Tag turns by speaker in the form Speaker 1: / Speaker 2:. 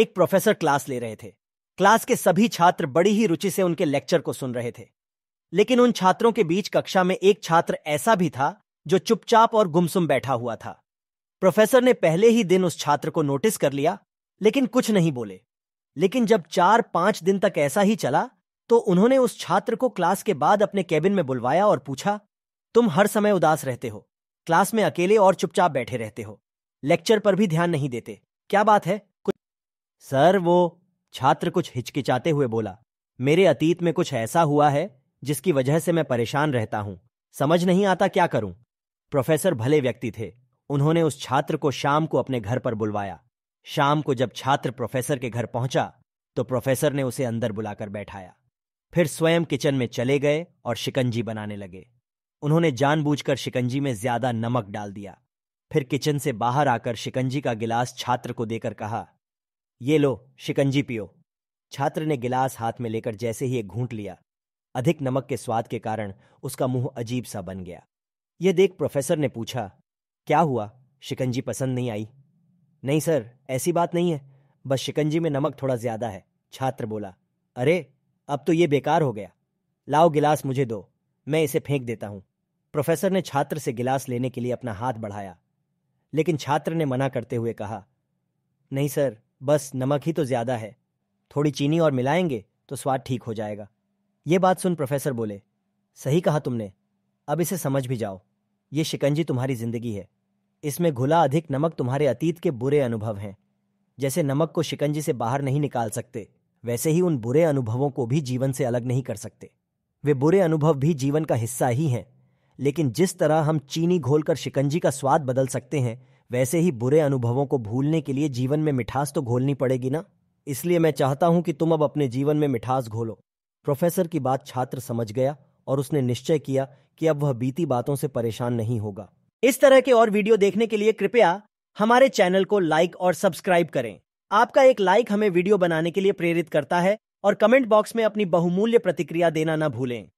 Speaker 1: एक professor class ले रहे थे क्लास के सभी छात्र बड़ी ही रुचि से उनके लेक्चर को सुन रहे थे लेकिन उन छात्रों के बीच कक्षा में एक छात्र ऐसा भी था जो चुपचाप और गुमसुम बैठा हुआ था प्रोफेसर ने पहले ही दिन उस छात्र को नोटिस कर लिया लेकिन कुछ नहीं बोले लेकिन जब चार पांच दिन तक ऐसा ही चला तो उन्होंने उस छात्र को क्लास के बाद अपने केबिन में बुलवाया और पूछा तुम हर समय उदास रहते हो क्लास में अकेले और चुपचाप बैठे रहते हो लेक्चर पर भी ध्यान नहीं देते क्या बात है सर वो छात्र कुछ हिचकिचाते हुए बोला मेरे अतीत में कुछ ऐसा हुआ है जिसकी वजह से मैं परेशान रहता हूं समझ नहीं आता क्या करूं प्रोफेसर भले व्यक्ति थे उन्होंने उस छात्र को शाम को अपने घर पर बुलवाया शाम को जब छात्र प्रोफेसर के घर पहुंचा तो प्रोफेसर ने उसे अंदर बुलाकर बैठाया फिर स्वयं किचन में चले गए और शिकंजी बनाने लगे उन्होंने जानबूझकर शिकंजी में ज्यादा नमक डाल दिया फिर किचन से बाहर आकर शिकंजी का गिलास छात्र को देकर कहा ये लो शिकंजी पियो छात्र ने गिलास हाथ में लेकर जैसे ही एक घूंट लिया अधिक नमक के स्वाद के कारण उसका मुंह अजीब सा बन गया यह देख प्रोफेसर ने पूछा क्या हुआ शिकंजी पसंद नहीं आई नहीं सर ऐसी बात नहीं है बस शिकंजी में नमक थोड़ा ज्यादा है छात्र बोला अरे अब तो ये बेकार हो गया लाओ गिलास मुझे दो मैं इसे फेंक देता हूं प्रोफेसर ने छात्र से गिलास लेने के लिए अपना हाथ बढ़ाया लेकिन छात्र ने मना करते हुए कहा नहीं सर बस नमक ही तो ज्यादा है थोड़ी चीनी और मिलाएंगे तो स्वाद ठीक हो जाएगा ये बात सुन प्रोफेसर बोले सही कहा तुमने अब इसे समझ भी जाओ ये शिकंजी तुम्हारी जिंदगी है इसमें घुला अधिक नमक तुम्हारे अतीत के बुरे अनुभव हैं जैसे नमक को शिकंजी से बाहर नहीं निकाल सकते वैसे ही उन बुरे अनुभवों को भी जीवन से अलग नहीं कर सकते वे बुरे अनुभव भी जीवन का हिस्सा ही हैं लेकिन जिस तरह हम चीनी घोलकर शिकंजी का स्वाद बदल सकते हैं वैसे ही बुरे अनुभवों को भूलने के लिए जीवन में मिठास तो घोलनी पड़ेगी ना इसलिए मैं चाहता हूं कि तुम अब अपने जीवन में मिठास घोलो प्रोफेसर की बात छात्र समझ गया और उसने निश्चय किया कि अब वह बीती बातों से परेशान नहीं होगा इस तरह के और वीडियो देखने के लिए कृपया हमारे चैनल को लाइक और सब्सक्राइब करें आपका एक लाइक हमें वीडियो बनाने के लिए प्रेरित करता है और कमेंट बॉक्स में अपनी बहुमूल्य प्रतिक्रिया देना न भूलें